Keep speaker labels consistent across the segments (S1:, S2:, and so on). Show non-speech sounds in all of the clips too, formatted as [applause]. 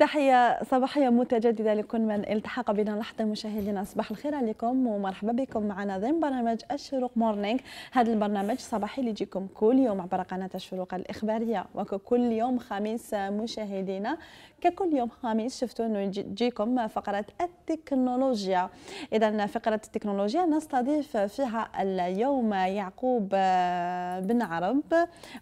S1: تحية صباحية متجددة لكل من التحق بنا لحظة مشاهدينا صباح الخير عليكم ومرحبا بكم معنا ضمن برنامج الشروق مورنينغ هذا البرنامج الصباحي اللي يجيكم كل يوم عبر قناة الشروق الإخبارية وككل يوم خميس مشاهدينا ككل يوم خميس شفتوا انه تجيكم فقرة التكنولوجيا إذا فقرة التكنولوجيا نستضيف فيها اليوم يعقوب آه، بن عرب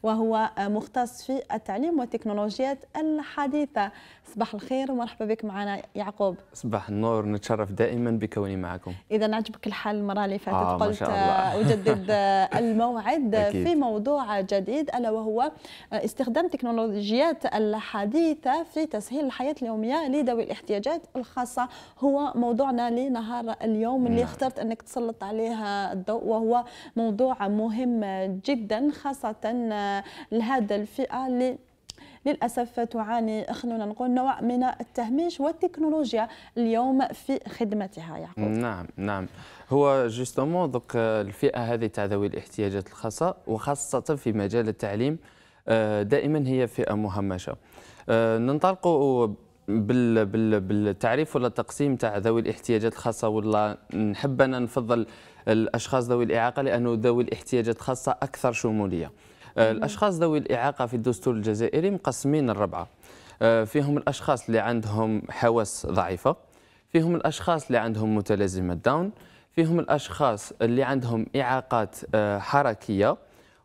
S1: وهو مختص في التعليم والتكنولوجيات الحديثة صباح صباح الخير ومرحبا بك معنا يعقوب
S2: صباح النور نتشرف دائما بكوني معكم
S1: اذا عجبك الحال المره اللي فاتت آه قلت [laughs] اجدد [laughs] الموعد في موضوع جديد الا وهو آه، استخدام تكنولوجيات الحديثه في تسهيل الحياه اليوميه لذوي الاحتياجات الخاصه هو موضوعنا لنهار اليوم اللي نعم. اخترت انك تسلط عليها الضوء وهو موضوع مهم جدا خاصه آه، لهذا الفئه اللي للأسف تعاني خلونا نقول نوع من التهميش والتكنولوجيا اليوم في خدمتها يعقوب
S2: نعم نعم هو جوستومون دوك آه، الفئه هذه تاع ذوي الاحتياجات الخاصه وخاصه في مجال التعليم آه، دائما هي فئه مهمشه آه، ننطلق بالتعريف ولا التقسيم تاع ذوي الاحتياجات الخاصه ولا نحب انا نفضل الاشخاص ذوي الاعاقه لانه ذوي الاحتياجات الخاصه اكثر شموليه الاشخاص ذوي الاعاقه في الدستور الجزائري مقسمين الربعه آه، فيهم الاشخاص اللي عندهم حواس ضعيفه فيهم الاشخاص اللي عندهم متلازمه داون فيهم الاشخاص اللي عندهم اعاقات آه، حركيه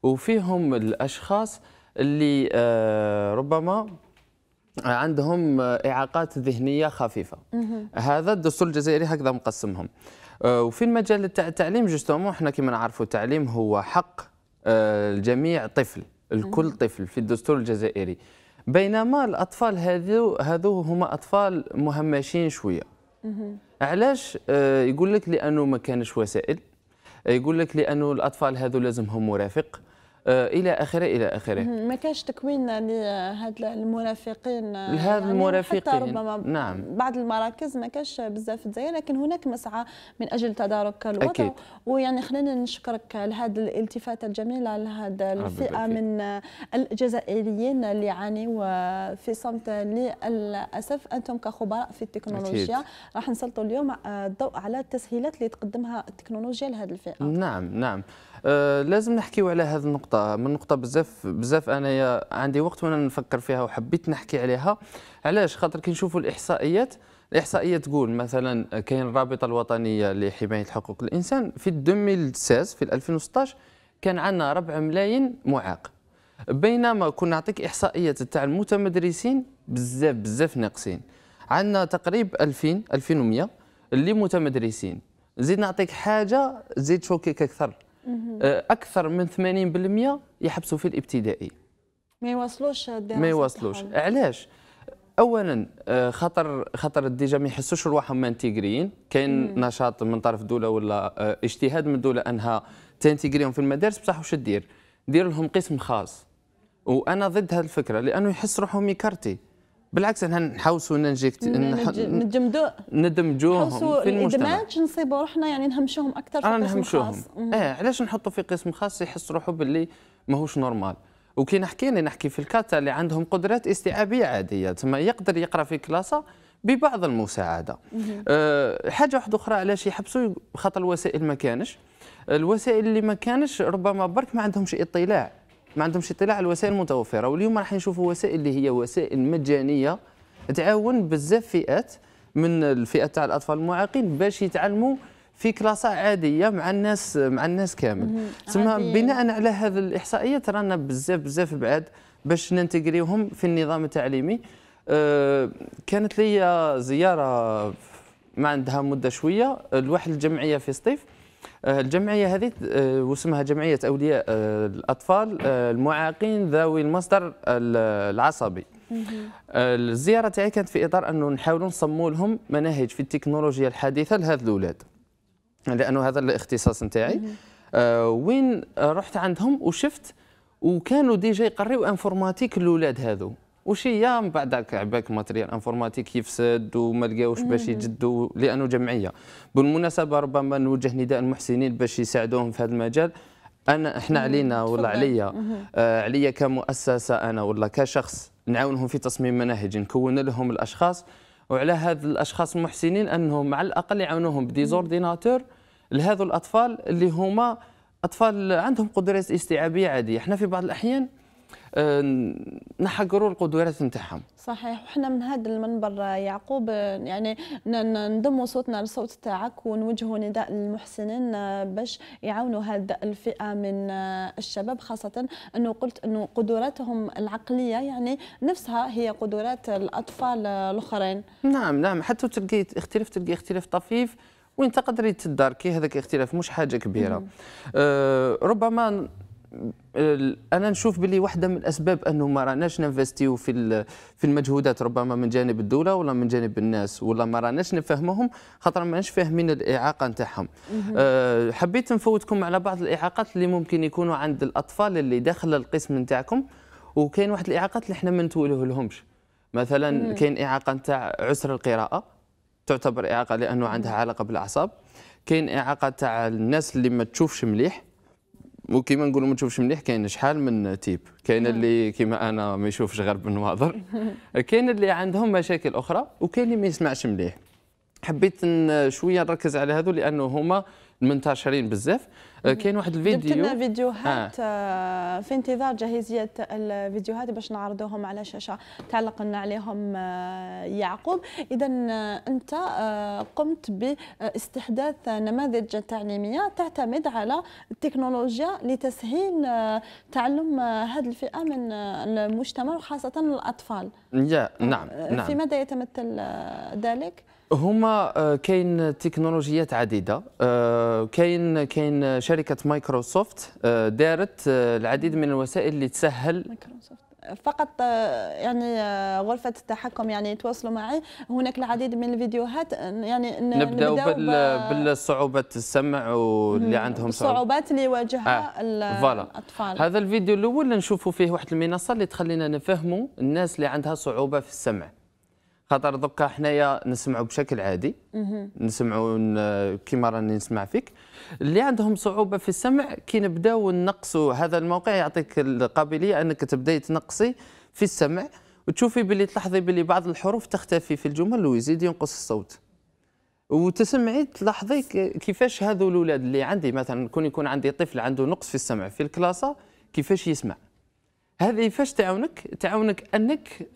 S2: وفيهم الاشخاص اللي آه، ربما عندهم اعاقات ذهنيه خفيفه هذا الدستور الجزائري هكذا مقسمهم وفي المجال تاع التعليم جوستومون احنا كما نعرفوا التعليم هو حق الجميع طفل الكل طفل في الدستور الجزائري بينما الاطفال هذو هذو هما اطفال مهمشين شويه علاش آه، يقول لك لانه ما كانش وسائل يقول لك لانه الاطفال هذو لازمهم مرافق آه، الى اخره الى اخره ما
S1: كانش تكوين لهاد المرافقين آه، لهاد يعني حتى ربما نعم بعض المراكز ما كانش بزاف في لكن هناك مسعى من اجل تدارك الوضع أكيد. ويعني خلينا نشكرك لهذه الالتفاته الجميله لهذا الفئه من الجزائريين اللي عانيوا آه، في صمت للاسف انتم كخبراء في التكنولوجيا راح نسلطوا اليوم الضوء على التسهيلات اللي تقدمها التكنولوجيا لهذه الفئه
S2: نعم نعم آه لازم نحكيو على هذه النقطه نقطه من نقطه بزاف بزاف انايا عندي وقت وانا نفكر فيها وحبيت نحكي عليها علاش خاطر كي نشوفوا الاحصائيات الاحصائيه تقول مثلا كاين الرابطه الوطنيه لحمايه حقوق الانسان في 2016 في 2016 كان عندنا ربع ملايين معاق بينما كنا نعطيك احصائيات تاع المتمدرسين بزاف بزاف ناقصين عندنا تقريبا 2000 2100 اللي متمدرسين زيد نعطيك حاجه زيد شوكيك اكثر أه، اكثر من 80% يحبسوا في الابتدائي
S1: ما يواصلوش الدراسه ما يواصلوش
S2: علاش اولا أه، خطر خطر ديجا ما يحسوش رواحهم مانتيغريين كاين نشاط من طرف دوله ولا أه، اجتهاد من دوله انها تنتيغريهم في المدارس بصح واش دير دير لهم قسم خاص وانا ضد هذه الفكره لانه يحس روحهم يكارتي بالعكس احنا نحوسوا ننجكت ندمجو ندمجوهم في المجتمع
S1: ندمج نصيبوا روحنا يعني نهمشوهم اكثر في آه، قسم نهمشوهم. خاص
S2: اه علاش نحطوا في قسم خاص يحس روحه باللي ماهوش نورمال وكي نحكي نحكي في الكاتا اللي عندهم قدرات استيعابيه عاديه تما يقدر يقرا في كلاسه ببعض المساعده أه حاجه واحده اخرى علاش يحبسوا خاطر الوسائل ما كانش الوسائل اللي ما كانش ربما برك ما عندهمش اطلاع ما عندهمش اطلاع على الوسائل المتوفره واليوم راح نشوفوا وسائل اللي هي وسائل مجانيه تعاون بزاف فئات من الفئه تاع الاطفال المعاقين باش يتعلموا في كلاسة عادية مع الناس مع الناس كامل تسمى بناء على هذه الإحصائيات رانا بزاف بزاف بعاد باش ننتقريوهم في النظام التعليمي أه كانت لي زيارة ما عندها مدة شوية لواحد الجمعية في سطيف آه، الجمعيه هذه آه، واسمها جمعيه اولياء آه، الاطفال المعاقين ذوي المصدر العصبي الزياره تاعي كانت في اطار انه نحاولوا نصمو لهم مناهج في التكنولوجيا الحديثه لهذ الاولاد لانه هذا الاختصاص نتاعي وين رحت عندهم وشفت وكانوا ديجا يقريو انفورماتيك الاولاد هذو وشي من بعدك عباك ماتريال انفورماتيك يفسد وما لقاوش باش يجدوا لانه جمعيه بالمناسبه ربما نوجه نداء المحسنين باش يساعدوهم في هذا المجال انا احنا علينا ولا عليا آه عليا كمؤسسه انا ولا كشخص نعاونهم في تصميم مناهج نكون لهم الاشخاص وعلى هاد الاشخاص المحسنين انهم على الاقل يعاونوهم بديزورديناتور لهذو الاطفال اللي هما اطفال عندهم قدرات استيعابيه عاديه احنا في بعض الاحيان نحقروا القدرات نتاعهم
S1: صحيح وحنا من هذا المنبر يعقوب يعني نضموا صوتنا للصوت تاعك ونوجهوا نداء للمحسنين باش يعاونوا هذه الفئه من الشباب خاصه انه قلت انه قدراتهم العقليه يعني نفسها هي قدرات الاطفال الاخرين
S2: نعم نعم حتى تلقي اختلاف تلقي اختلاف طفيف وين تقدر تدار كي هذاك الاختلاف مش حاجه كبيره آه ربما انا نشوف باللي واحده من الاسباب انه ما راناش ننفستيو في في المجهودات ربما من جانب الدوله ولا من جانب الناس ولا ما راناش نفهمهم خاطر ماناش فاهمين الاعاقه نتاعهم آه، حبيت نفوتكم على بعض الاعاقات اللي ممكن يكونوا عند الاطفال اللي داخل القسم نتاعكم وكاين واحد الاعاقات اللي احنا ما نتولوه لهمش مثلا كاين اعاقه نتاع عسر القراءه تعتبر اعاقه لانه عندها علاقه بالاعصاب كاين اعاقه تاع الناس اللي ما تشوفش مليح وكيما نقولوا ما تشوفش مليح كاين شحال من تيب كاين نعم. اللي كيما انا ما يشوفش غير بالمناظر [laughs] كاين اللي عندهم مشاكل اخرى وكاين اللي ما يسمعش مليح حبيت شويه نركز على هذو لانه هما منتشرين بزاف آه، كاين واحد الفيديو جبت لنا
S1: فيديوهات آه. آه، في انتظار جاهزيه الفيديوهات باش نعرضوهم على شاشه تعلق لنا عليهم يعقوب اذا انت قمت باستحداث نماذج تعليميه تعتمد على التكنولوجيا لتسهيل تعلم هذه الفئه من المجتمع وخاصه الاطفال
S2: يا نعم نعم في نعم.
S1: ماذا يتمثل ذلك
S2: هما آه، كاين تكنولوجيات عديده آه، كاين كاين شركه مايكروسوفت آه، دارت العديد من الوسائل اللي تسهل مايكروسوفت
S1: فقط يعني غرفة التحكم يعني يتواصلوا معي هناك العديد من الفيديوهات يعني نبدأ بال...
S2: بالصعوبات السمع واللي عندهم صعوبات
S1: اللي يواجهها آه. الأطفال
S2: هذا الفيديو الأول نشوفوا فيه واحد المنصة اللي تخلينا نفهموا الناس اللي عندها صعوبة في السمع خاطر دوكا حنايا نسمعوا بشكل عادي نسمعوا كيما راني نسمع فيك اللي عندهم صعوبه في السمع كي نبداو نقصوا هذا الموقع يعطيك القابليه انك تبداي تنقصي في السمع وتشوفي باللي تلاحظي باللي بعض الحروف تختفي في الجمل ويزيد ينقص الصوت وتسمعي تلاحظي كيفاش هذو الاولاد اللي عندي مثلا كون يكون عندي طفل عنده نقص في السمع في الكلاسه كيفاش يسمع هذه فاش تعاونك تعاونك انك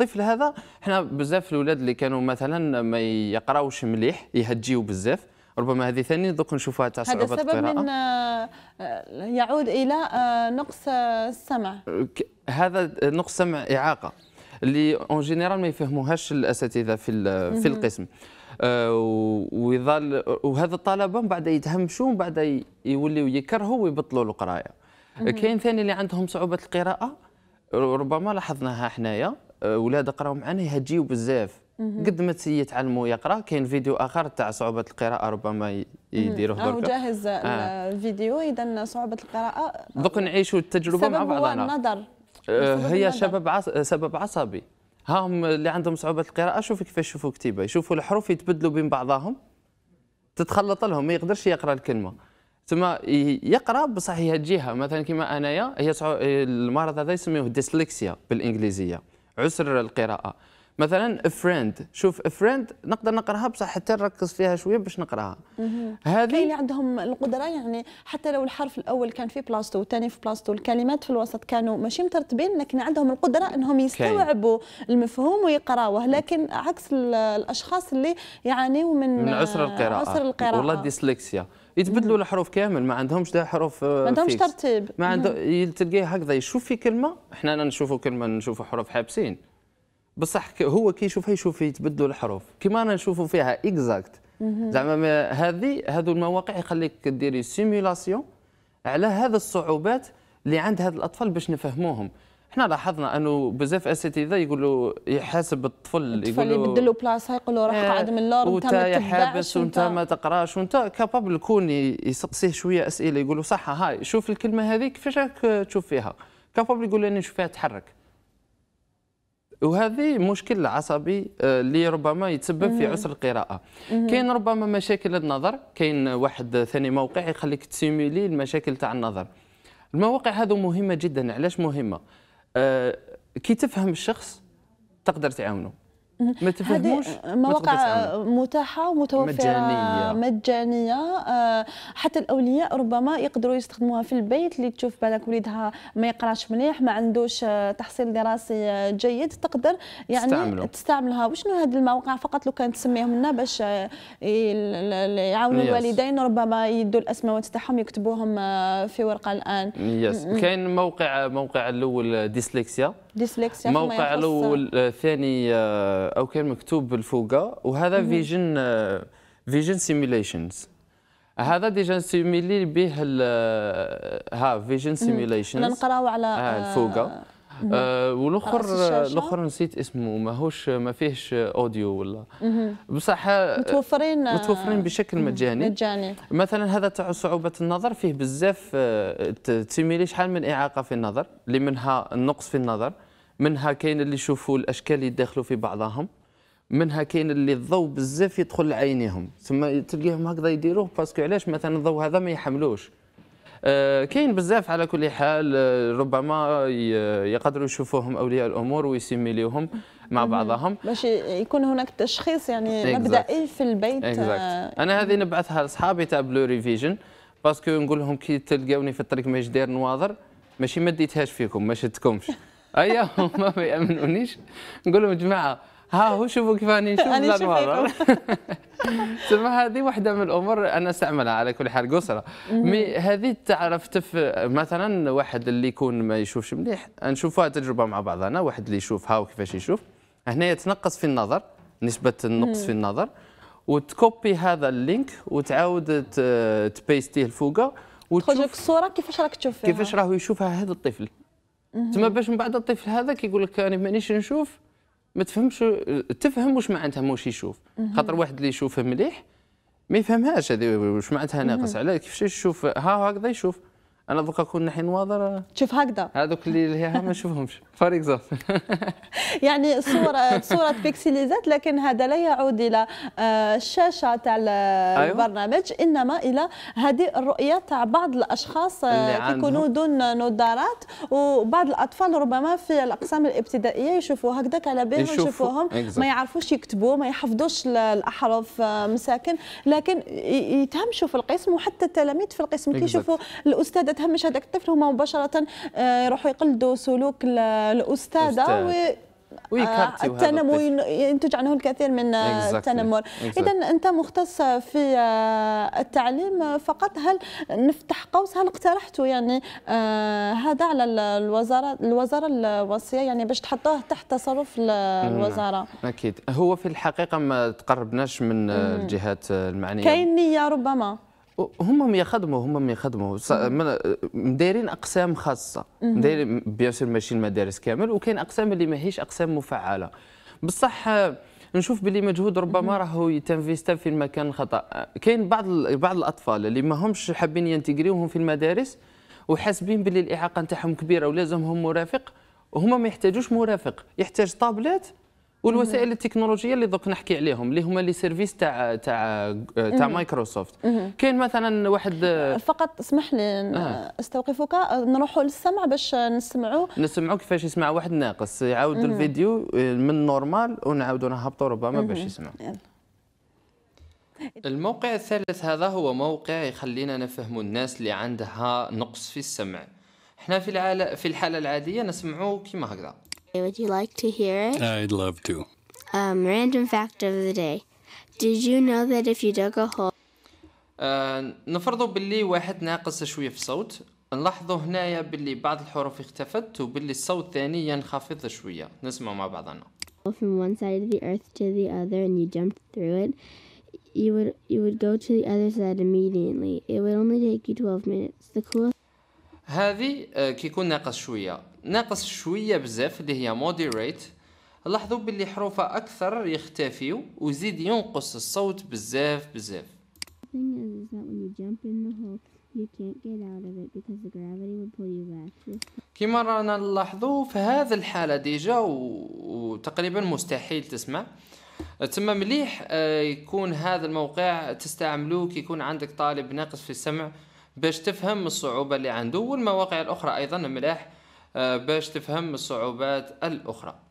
S2: الطفل هذا حنا بزاف الاولاد اللي كانوا مثلا ما يقراوش مليح يهجيو بزاف ربما هذه ثاني دوك نشوفها تاع صعوبه القراءه هذا سبب من
S1: آه، يعود الى آه، نقص آه، السمع
S2: هذا نقص سمع اعاقه اللي اون جينيرال ما يفهموهاش الاساتذه في في القسم ويظل وهذا الطلبه من بعد يتهمشوا ومن بعد يوليوا يكرهوا ويبطلوا القرايه كاين ثاني اللي عندهم صعوبه القراءه ربما لاحظناها حنايا آه، ولاد قراو معنا يهجيو بزاف قد ما تسي يتعلموا يقرا كاين فيديو اخر تاع صعوبه القراءه ربما يديروه دركا جاهز آه.
S1: الفيديو اذا صعوبه القراءه
S2: دوك نعيشوا التجربه مع بعضنا آه، هو النظر هي النظر. شباب عص... سبب عصبي هاهم هم اللي عندهم صعوبه القراءه شوف كيفاش يشوفوا كتيبه يشوفوا الحروف يتبدلوا بين بعضهم تتخلط لهم ما يقدرش يقرا الكلمه ثم يقرا بصح يهجيها مثلا كما انايا هي المرض هذا يسميوه ديسلكسيا بالانجليزيه عسر القراءه مثلا فريند شوف فريند نقدر نقراها بصح حتى نركز فيها شويه باش نقراها
S1: هذه اللي عندهم القدره يعني حتى لو الحرف الاول كان في بلاصتو والثاني في بلاصتو الكلمات في الوسط كانوا ماشي مترتبين لكن عندهم القدره انهم يستوعبوا المفهوم ويقراوه لكن عكس الاشخاص اللي يعانيوا من من عسر القراءه عسر القراءه والله
S2: ديسلكسيا يتبدلوا الحروف كامل ما عندهمش ده حروف آه، ما عندهمش
S1: ترتيب ما عندهم
S2: تلقاه هكذا يشوف في كلمه احنا نشوفوا كلمه نشوفوا حروف حابسين بصح هو كي يشوفها يشوف يتبدلوا الحروف كيما انا نشوفوا فيها اكزاكت زعما هذه هذو المواقع يخليك ديري سيمولاسيون على هذا الصعوبات اللي عند هاد الاطفال باش نفهموهم احنا لاحظنا انه بزاف اساتذه يقولوا يحاسب الطفل الطفل اللي يبدلوا
S1: بلاصه له راح قاعد آه، من اللور وانت يا حابس وانت
S2: ما تقراش وانت كابابل يكون يسقسيه شويه اسئله يقولوا صح هاي شوف الكلمه هذه كيفاش راك تشوف فيها كابابل يقول انا نشوف فيها تحرك وهذه مشكل عصبي آه، اللي ربما يتسبب في عسر القراءه كاين ربما مشاكل النظر كاين واحد ثاني موقع يخليك تسيميلي المشاكل تاع النظر المواقع هذو مهمه جدا علاش مهمه آه، كي تفهم الشخص تقدر تعاونه ما تفهموش مواقع
S1: متاحه ومتوفره مجانيه, مجانية. آه، حتى الاولياء ربما يقدروا يستخدموها في البيت اللي تشوف بالك وليدها ما يقراش مليح ما عندوش آه، تحصيل دراسي آه، جيد تقدر يعني تستعمله. تستعملها وشنو هذه المواقع فقط لو كانت تسميهم لنا باش يعاونوا الوالدين ربما يدوا الأسماء تاعهم يكتبوهم في ورقه الان يس كاين
S2: موقع موقع الاول ديسلكسيا
S1: ديسلكسيا موقع الاول
S2: آه، الثاني آه، او كان مكتوب بالفوقه وهذا فيجن آه، فيجن سيميليشنز هذا ديجا سيميلي به ها فيجن سيميليشنز نقراو على آه الفوقه آه والاخر الاخر نسيت اسمه ماهوش ما فيهش اوديو ولا بصح متوفرين متوفرين بشكل مجاني مجاني مثلا هذا تاع صعوبه النظر فيه بزاف تسيميلي شحال من اعاقه في النظر اللي منها النقص في النظر منها كاين اللي يشوفوا الاشكال يدخلوا في بعضهم منها كاين اللي الضوء بزاف يدخل لعينيهم ثم تلقيهم هكذا يديروه باسكو علاش مثلا الضوء هذا ما يحملوش آه كاين بزاف على كل حال آه، ربما يقدروا يشوفوهم اولياء الامور ويسيميليوهم مع بعضهم
S1: باش يكون هناك تشخيص يعني مبدئي في البيت آه
S2: انا هذه نبعثها لاصحابي تاع بلو ريفيجن باسكو نقول لهم كي تلقاوني في الطريق ما داير نواظر ماشي ما ديتهاش فيكم ما شدتكمش [laughs] ايوه [laughs] ما بيامنونيش نقول لهم يا جماعه ها هو شوفوا كيف راني نشوف الانوار تسمى [laughs] هذه واحده من الامور انا استعملها على كل حال قصره مي هذه تعرفت في مثلا واحد اللي يكون ما يشوفش مليح نشوفوها تجربه مع بعضنا واحد اللي يشوف هاو كيفاش يشوف هنا يتنقص في النظر نسبه النقص في النظر وتكوبي هذا اللينك وتعاود تبيستيه لفوق وتخرج لك الصوره كيفاش راك تشوف فيها كيفاش راهو يشوفها هذا الطفل تما باش من بعد الطفل هذا كيقول لك انا مانيش نشوف ما تفهمش تفهم واش معناتها موش يشوف خاطر واحد اللي يشوفه مليح ما يفهمهاش هذه واش معناتها ناقص على كيفاش يشوف ها هكذا يشوف انا دوكا كون نحي
S1: نواظر تشوف هكذا
S2: هذوك اللي ها ما نشوفهمش فور اكزومبل
S1: [laughs] يعني صوره صوره بيكسليزات لكن هذا لا يعود الى آه، الشاشه تاع أيوه. البرنامج انما الى هذه الرؤيه تاع بعض الاشخاص آه، يكونوا دون نظارات وبعض الاطفال ربما في الاقسام الابتدائيه يشوفوا هكذاك على بالهم يشوفوهم ما يعرفوش يكتبوا ما يحفظوش الاحرف آه، مساكن لكن يتهمشوا في القسم وحتى التلاميذ في القسم كيشوفوا الاستاذه تهمش هذاك الطفل هما مباشره آه، يروحوا يقلدوا سلوك الاستاذه
S2: آه، التنمر
S1: ينتج عنه الكثير من آه، التنمر اذا انت مختص في التعليم فقط هل نفتح قوس هل اقترحت يعني هذا على الوزاره الوزاره الوصيه يعني باش تحطوه تحت تصرف نعم. الوزاره
S2: اكيد هو في الحقيقه ما تقربناش من الجهات المعنيه
S1: كاين نيه ربما
S2: هم يخدموا هم يخدموا مدايرين اقسام خاصه مدايرين بيان سور ماشي المدارس كامل وكاين اقسام اللي ماهيش اقسام مفعله بصح نشوف باللي مجهود ربما راهو يتنفيستا في المكان الخطا كاين بعض بعض الاطفال اللي ما همش حابين ينتجريوهم في المدارس وحاسبين باللي الاعاقه نتاعهم كبيره ولازمهم مرافق وهما ما يحتاجوش مرافق يحتاج طابلات والوسائل التكنولوجيه اللي دوك نحكي عليهم اللي هما لي سيرفيس تاع تاع تاع مايكروسوفت كاين مثلا واحد
S1: فقط اسمح لي آه. استوقفك نروحوا للسمع باش نسمعوا
S2: نسمعوا كيفاش يسمع واحد ناقص يعاودوا الفيديو آه، من نورمال ونعاودوا نهبطوا ربما باش يسمعوا الموقع الثالث هذا هو موقع يخلينا نفهم الناس اللي عندها نقص في السمع احنا في في الحاله العاديه نسمعوا كيما هكذا Would you like to hear it? I'd love to. Um, random fact of the day. Did you know that if you dug a hole آه uh, نفرضوا باللي واحد ناقص شوية في الصوت نلاحظوا هنايا باللي بعض الحروف اختفت وباللي الصوت ثاني ينخفض شوية نسمع مع بعضنا from one side of the earth to the other and you jumped through it you would you would go to the other side immediately it would only take you 12 minutes the cool. هذه uh, كيكون ناقص شويه ناقص شويه بزاف اللي هي موديريت لاحظوا باللي حروفها اكثر يختفيو وزيد ينقص الصوت بزاف بزاف كما رانا نلاحظوا في هذا الحاله ديجا وتقريبا مستحيل تسمع تما مليح آه، يكون هذا الموقع تستعملوه كي يكون عندك طالب ناقص في السمع باش تفهم الصعوبه اللي عنده والمواقع الاخرى ايضا ملاح باش تفهم الصعوبات الأخرى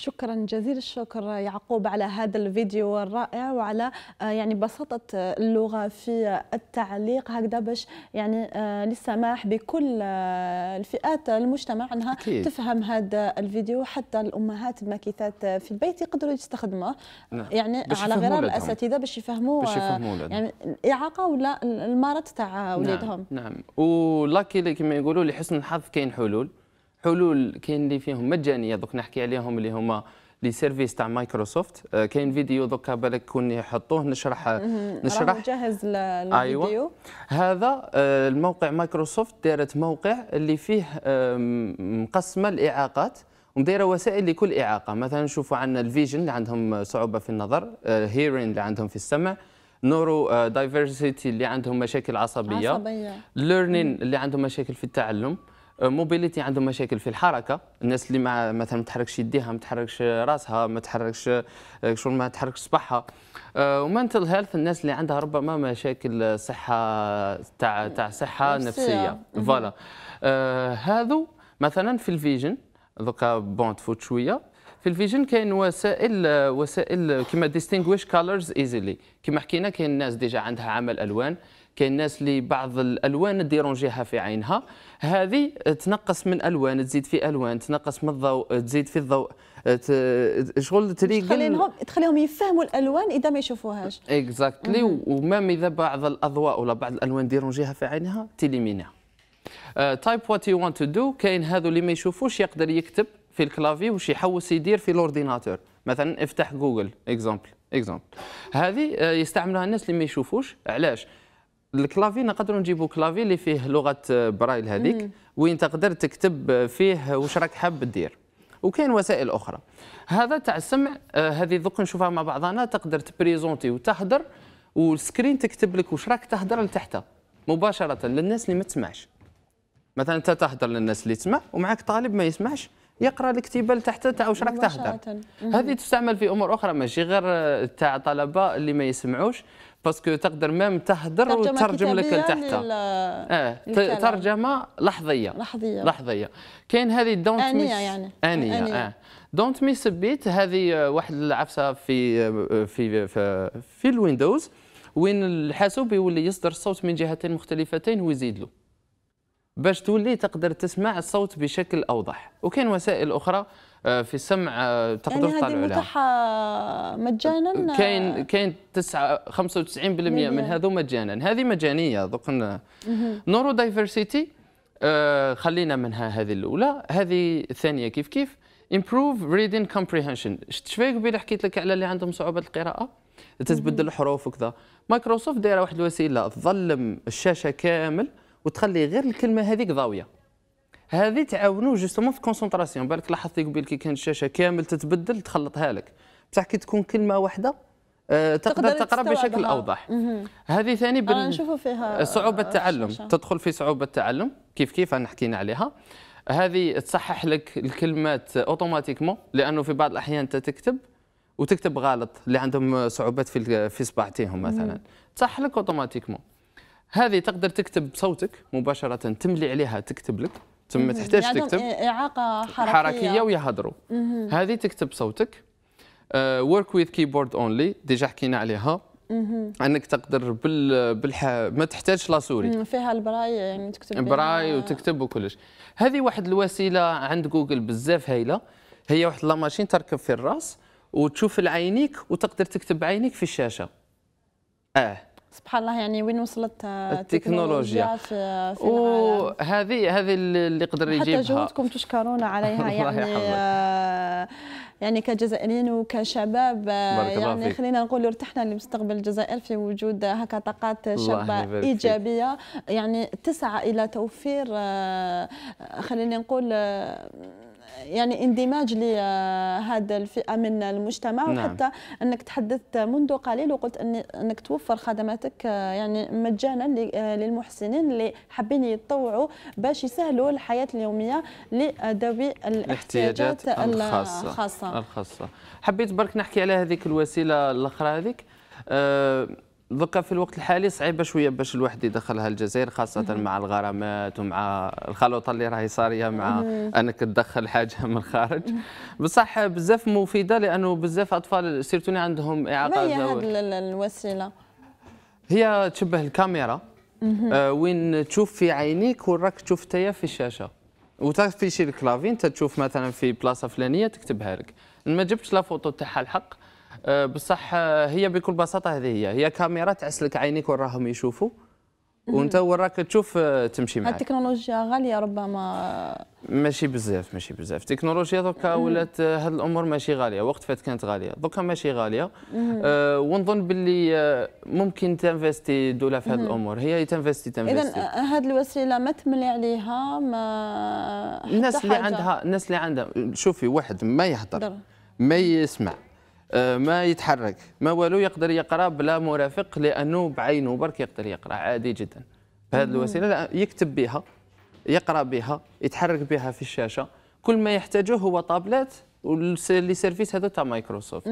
S1: شكرا جزيل الشكر يعقوب على هذا الفيديو الرائع وعلى آه، يعني بساطة اللغة في التعليق هكذا باش يعني آه، للسماح بكل آه، الفئات المجتمع انها أكيد. تفهم هذا الفيديو حتى الامهات الماكثات في البيت يقدروا يستخدموه نعم. يعني على غرار الاساتذه باش يفهموا يعني الاعاقه ولا المرض تاع اولادهم
S2: نعم, نعم. ولاكي كما يقولوا لحسن الحظ كاين حلول حلول كاين اللي فيهم مجانيه دوك نحكي عليهم اللي هما لي سيرفيس تاع مايكروسوفت كاين فيديو دوكا بالك كون يحطوه نشرح نشرح
S1: جاهز الفيديو أيوة.
S2: هذا آه، الموقع مايكروسوفت دارت موقع اللي فيه مقسمه الاعاقات ومدايره وسائل لكل اعاقه مثلا نشوفوا عندنا الفيجن اللي عندهم صعوبه في النظر هيرين آه، اللي عندهم في السمع نورو دايفرسيتي آه، اللي عندهم مشاكل عصبيه ليرنين اللي عندهم مشاكل في التعلم موبيليتي عندهم مشاكل في الحركه الناس اللي ما مثلا ما تحركش يديها ما تحركش راسها ما تحركش آه، شغل ما تحركش صباحها آه، ومنتل هيلث الناس اللي عندها ربما مشاكل آه، صحه تاع تاع صحه نفسيه فوالا هذو مثلا في الفيجن دوكا بون تفوت شويه في الفيجن كاين وسائل وسائل كيما ديستينغويش كالرز ايزيلي كيما حكينا كاين ناس ديجا عندها عمل الوان كاين الناس اللي بعض الالوان ديرونجيها في عينها هذه تنقص من الوان تزيد في الوان تنقص من الضوء تزيد في الضوء شغل تريقل تخليهم
S1: تخليهم يفهموا الالوان اذا ما يشوفوهاش
S2: اكزاكتلي ومام اذا بعض الاضواء ولا بعض الالوان ديرونجيها في عينها تيليمينيها تايب وات يو وانت تو دو كاين هذو اللي ما يشوفوش يقدر يكتب في الكلافي وش يحوس يدير في الاورديناتور مثلا افتح جوجل اكزامبل اكزامبل هذه آه، يستعملوها الناس اللي ما يشوفوش علاش الكلافي نقدروا نجيبوا كلافي اللي فيه لغه برايل هذيك وين تقدر تكتب فيه واش راك حاب دير وكاين وسائل اخرى هذا تاع السمع آه، هذه دوك نشوفها مع بعضنا تقدر تبريزونتي وتهدر والسكرين تكتب لك واش راك تهدر لتحتها مباشره للناس اللي ما تسمعش مثلا انت تهدر للناس اللي تسمع ومعك طالب ما يسمعش يقرا الكتيبه لتحت تاع واش راك تهدر هذه تستعمل في امور اخرى ماشي غير تاع طلبه اللي ما يسمعوش باسكو تقدر ميم تهدر وترجم لك لتحتها اه ترجمه لحظيه لحظيه لحظيه كاين هذه دونت آنية يعني آنية, يعني آه. دونت ميس بيت هذه واحد العفسه في في في, في الويندوز وين الحاسوب يولي يصدر الصوت من جهتين مختلفتين ويزيد له باش تولي تقدر تسمع الصوت بشكل اوضح وكاين وسائل اخرى في سمع آه، تقدر يعني هذه متاحة
S1: مجانا كاين
S2: كاين 9 95% من هذو مجانا هذه مجانية دوك نورو دايفرسيتي آه، خلينا منها هذه الأولى هذه الثانية كيف كيف امبروف ريدين كومبريهنشن شفت قبيل حكيت لك على اللي عندهم صعوبة القراءة تتبدل الحروف وكذا مايكروسوفت دايره واحد الوسيله تظلم الشاشه كامل وتخلي غير الكلمه هذيك ضاويه هذه تعاونوا جوستومون في كونسونطراسيون بالك لاحظتي قبيل كي كانت الشاشه كامل تتبدل تخلطها لك بصح كي تكون كلمه واحده آه، تقدر, تقرا بشكل اوضح هذه ثاني بال...
S1: آه، فيها صعوبه آه، التعلم تدخل
S2: في صعوبه التعلم كيف كيف انا حكينا عليها هذه تصحح لك الكلمات اوتوماتيكمون لانه في بعض الاحيان انت تكتب وتكتب غلط اللي عندهم صعوبات في في صباعتيهم مثلا تصحح لك اوتوماتيكمون هذه تقدر تكتب بصوتك مباشره تملي عليها تكتب لك تم تحتاج تكتب
S1: اعاقه حركيه, حركية ويهضروا هذه
S2: تكتب صوتك ورك ويز كيبورد اونلي ديجا حكينا عليها انك تقدر بال بالح... ما تحتاجش لاسوري
S1: فيها البراي يعني تكتب براي وتكتب
S2: وكلش هذه واحد الوسيله عند جوجل بزاف هايله هي واحد لا ماشين تركب في الراس وتشوف العينيك وتقدر تكتب بعينيك في الشاشه اه
S1: سبحان الله يعني وين وصلت آه، التكنولوجيا في, آه، في
S2: وهذه هذه اللي قدر يجيبها حتى جهودكم
S1: تشكرون عليها [laughs] يعني آه، يعني كجزائريين وكشباب يعني خلينا نقول ارتحنا لمستقبل الجزائر في وجود هكا طاقات شابه ايجابيه يعني تسعى الى توفير خلينا نقول يعني اندماج لهذا الفئه من المجتمع نعم. وحتى انك تحدثت منذ قليل وقلت أن انك توفر خدماتك يعني مجانا للمحسنين اللي حابين يتطوعوا باش يسهلوا الحياه اليوميه لذوي الاحتياجات الخاصه الخاصه,
S2: الخاصة. حبيت برك نحكي على هذيك الوسيله الاخرى هذيك أه دوكا في الوقت الحالي صعيبه شويه باش الواحد يدخلها الجزائر خاصه مم. مع الغرامات ومع الخلوطه اللي راهي صاريه مع مم. انك تدخل حاجه من الخارج بصح بزاف مفيده لانه بزاف اطفال سيرتوني عندهم اعاقه ما هي هذه
S1: الوسيله
S2: هي تشبه الكاميرا آه وين تشوف في عينيك وراك تشوف تايا في الشاشه وتفيشي الكلافي انت تشوف مثلا في بلاصه فلانيه تكتبها لك ما جبتش لا فوتو تاعها الحق أه، بصح أه، هي بكل بساطه هذه هي هي كاميرا تعسلك عينيك وراهم يشوفوا وانت وراك تشوف أه، تمشي معاك
S1: التكنولوجيا غاليه ربما
S2: ماشي بزاف ماشي بزاف التكنولوجيا دوكا ولات هاد الامور ماشي غاليه وقت فات كانت غاليه دوكا ماشي غاليه
S1: أه
S2: ونظن باللي ممكن تنفستي دولا في هاد الامور هي تنفستي تنفستي اذا
S1: هاد الوسيله ما تملي عليها ما الناس اللي عندها
S2: الناس اللي عندها شوفي واحد ما يهضر ما يسمع آه، ما يتحرك ما والو يقدر يقرا بلا مرافق لانه بعينه برك يقدر يقرا عادي جدا بهذه الوسيله يكتب بها يقرا بها يتحرك بها في الشاشه كل ما يحتاجه هو طابلات والسيرفيس هذا تاع مايكروسوفت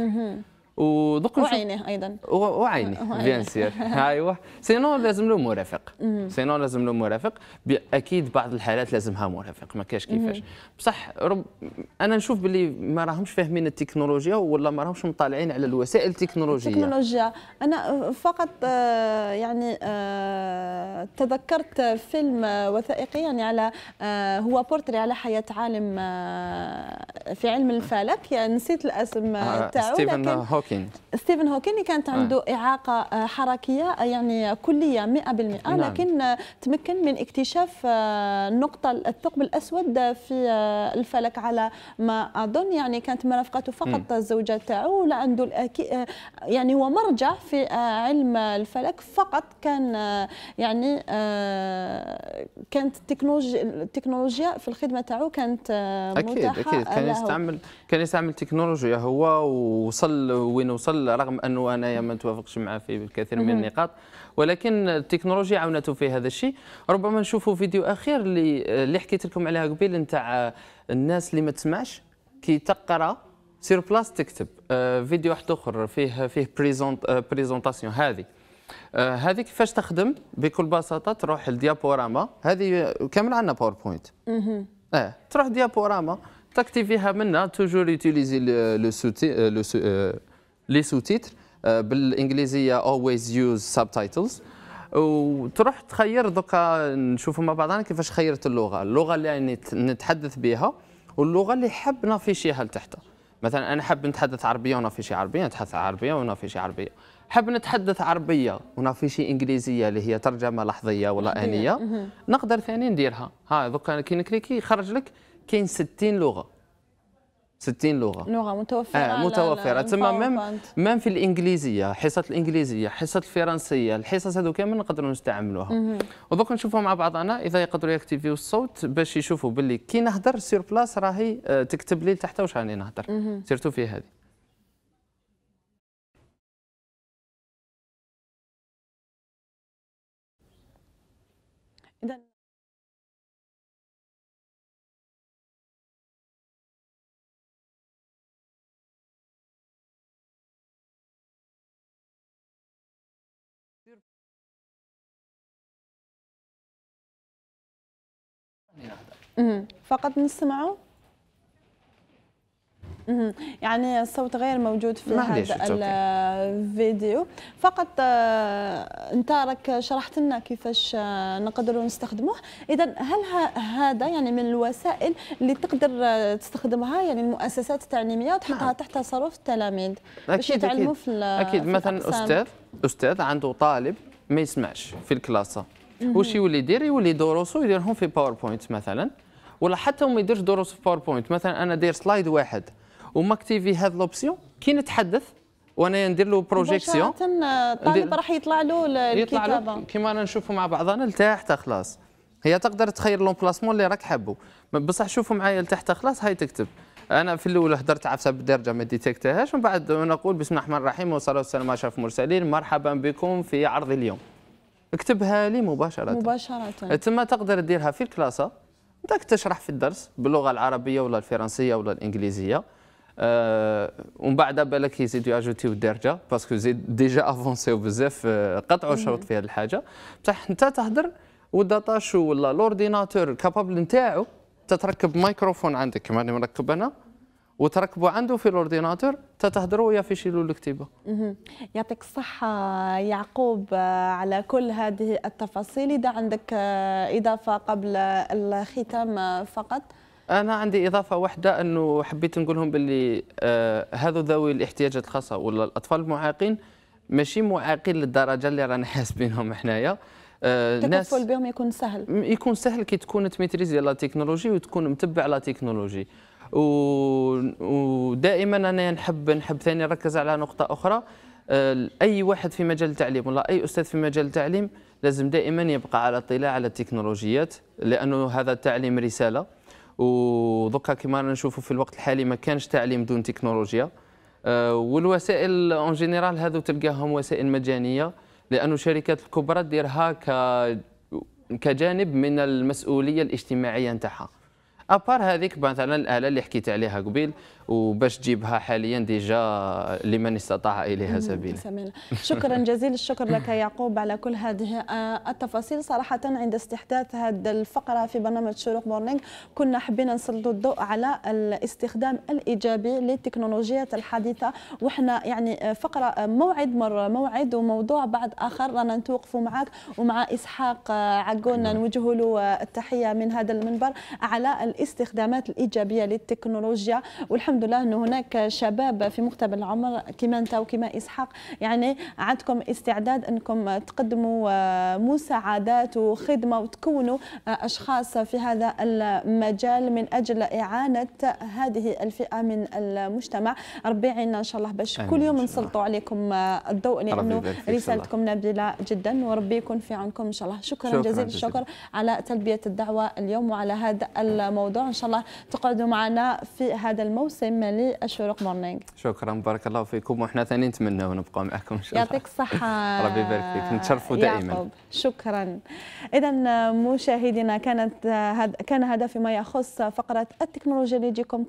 S2: ودوك وعينه ايضا وعينه بيان سير [laughs] ايوه سينو لازم له مرافق سينو لازم له مرافق اكيد بعض الحالات لازمها مرافق ما كاش كيفاش بصح رب انا نشوف باللي ما راهمش فاهمين التكنولوجيا ولا ما راهمش مطالعين على الوسائل التكنولوجيه التكنولوجيا
S1: انا فقط آه، يعني آه، تذكرت فيلم وثائقي يعني على آه، هو بورتري على حياه عالم في علم الفلك يعني نسيت الاسم تاعو ستيفن هوكينج ستيفن هوكينج كانت آه. عنده آه. إعاقة حركية آه، يعني كلية 100% نعم. لكن آه، تمكن من اكتشاف نقطة الثقب الأسود في الفلك على ما أظن يعني كانت مرافقته فقط الزوجة تاعو ولا عنده الأكي... يعني هو مرجع في علم الفلك فقط كان يعني كانت التكنولوجيا التكنولوجيا في الخدمة تاعو كانت أكيد أكيد كان يستعمل
S2: كان يستعمل تكنولوجيا هو وصل وين وصل رغم انه انا ما نتوافقش معاه في الكثير من النقاط ولكن التكنولوجيا عاونته في هذا الشيء ربما نشوفوا فيديو اخير اللي اللي حكيت لكم عليها قبيل نتاع الناس اللي ما تسمعش كي تقرا سير بلاس تكتب آه، فيديو واحد اخر فيه فيه بريزونت بريزونتاسيون آه، هذه آه، هذه كيفاش تخدم بكل بساطه تروح لديابوراما هذه كامل عندنا باوربوينت اه تروح ديابوراما تكتيفيها منها توجور يوتيليزي لو سوتي لو لي سو تيتر آه، بالانجليزيه اولويز يوز سبتايتلز وتروح تخير دوكا نشوفوا مع بعضنا كيفاش خيرت اللغه اللغه اللي يعني نتحدث بها واللغه اللي حاب نافيشيها لتحتها مثلا انا حاب نتحدث عربيه ونافيشي عربيه نتحدث عربيه ونافيشي عربيه حاب نتحدث عربيه ونافيشي انجليزيه اللي هي ترجمه لحظيه ولا انيه نقدر ثاني نديرها ها دوكا كي نكليكي يخرج لك كاين 60 لغه 60 لغه
S1: لغه متوفره آه متوفره تما ميم ميم
S2: في الانجليزيه حصه الانجليزيه حصه الفرنسيه الحصص هذو كامل نقدروا نستعملوها ودوك نشوفوا مع بعضنا اذا يقدروا يكتيفيو الصوت باش يشوفوا باللي كي نهضر سير بلاص راهي آه، تكتب لي تحت واش راني نهضر سيرتو في هذه
S1: فقط نسمعه يعني الصوت غير موجود في هذا الفيديو فقط آه، انت راك شرحت لنا كيفاش آه، نقدروا نستخدموه اذا هل هذا يعني من الوسائل اللي تقدر آه، تستخدمها يعني المؤسسات التعليميه وتحطها نعم. تحت تصرف التلاميذ باش يتعلموا في اكيد في مثلا الأقسام. استاذ
S2: استاذ عنده طالب ما يسمعش في الكلاسه واش يولي يدير يولي دروسه يديرهم في باوربوينت مثلا ولا حتى ما يديرش دروس في باوربوينت مثلا انا داير سلايد واحد وماكتيفي هاد لوبسيون كي نتحدث وانا ندير له بروجيكسيون
S1: الطالب راح يطلع له الكتابه
S2: كيما انا نشوفوا مع بعضنا لتحت خلاص هي تقدر تخير لومبلاسمون اللي راك حابه بصح شوفوا معايا لتحت خلاص هاي تكتب انا في الاول هدرت عفسه بالدرجه ما ديتكتهاش ومن بعد نقول بسم الله الرحمن الرحيم والصلاه والسلام على اشرف المرسلين مرحبا بكم في عرض اليوم اكتبها لي مباشره مباشره تما تقدر ديرها في الكلاسه داك تشرح في الدرس باللغه العربيه ولا الفرنسيه ولا الانجليزيه أه ومن بعد بالك يزيدوا ياجوتيو الدرجه باسكو زيد ديجا افونسيو بزاف آه، قطعوا الشوط في هذه الحاجه بصح انت تهضر والداتا شو ولا لورديناتور كابابل نتاعو تتركب مايكروفون عندك كما مركب انا وتركبوا عنده في الاورديناتور تتهدروا وياه يشيلوا الكتيبه.
S1: يعطيك الصحه يعقوب آه، على كل هذه التفاصيل اذا عندك آه، اضافه قبل الختام آه، فقط.
S2: انا عندي اضافه واحده انه حبيت نقولهم باللي آه هذو ذوي الاحتياجات الخاصه ولا الاطفال المعاقين ماشي معاقين للدرجه اللي رانا [laughs] حاسبينهم حنايا الناس التكفل
S1: بهم يكون سهل يكون
S2: سهل كي تكون تميتريزي لا تكنولوجي وتكون متبع لا تكنولوجي ودائما انا نحب نحب ثاني نركز على نقطه اخرى اي واحد في مجال التعليم ولا اي استاذ في مجال التعليم لازم دائما يبقى على اطلاع على التكنولوجيات لانه هذا التعليم رساله ودوكا كما نشوفوا في الوقت الحالي ما كانش تعليم دون تكنولوجيا آه، والوسائل اون جينيرال هذو تلقاهم وسائل مجانيه لانه الشركات الكبرى ديرها كجانب من المسؤوليه الاجتماعيه نتاعها ابار هذيك مثلا الاله اللي حكيت عليها قبيل وباش تجيبها حاليا ديجا لمن استطاع اليها سبيلا
S1: شكرا جزيل الشكر لك يعقوب على كل هذه آه، التفاصيل صراحه عند استحداث هذه الفقره في برنامج شروق مورنينغ كنا حبينا نسلطوا الضوء على الاستخدام الايجابي للتكنولوجيات الحديثه وحنا يعني آه، فقره آه، موعد مره موعد وموضوع بعد اخر رانا نتوقفوا معك ومع اسحاق عقون نعم. نوجه له التحيه من هذا المنبر على الاستخدامات الايجابيه للتكنولوجيا والحمد الحمد لله انه هناك شباب في مقتبل العمر كما أنت وكما إسحاق يعني عندكم استعداد أنكم تقدموا آه، مساعدات وخدمة وتكونوا آه، أشخاص في هذا المجال من أجل إعانة هذه الفئة من المجتمع ربي عيننا إن شاء الله باش كل يوم نسلطوا عليكم آه، الضوء لأنه رسالتكم نبيلة جدا وربي يكون في عونكم إن شاء الله شكرا, شكرا جزيلا الشكر على تلبية الدعوة اليوم وعلى هذا الموضوع إن شاء الله تقعدوا معنا في هذا الموسم سامه مالي الشروق مورنينغ
S2: شكرا بارك الله فيكم وحنا ثاني نتمنى نبقى معكم ان شاء الله يعطيك
S1: الصحه [laughs] ربي يبارك فيك نتشرفوا دائما يعقوب. شكرا اذا مشاهدينا كانت هد... كان هذا فيما يخص فقره التكنولوجيا اللي يجيكم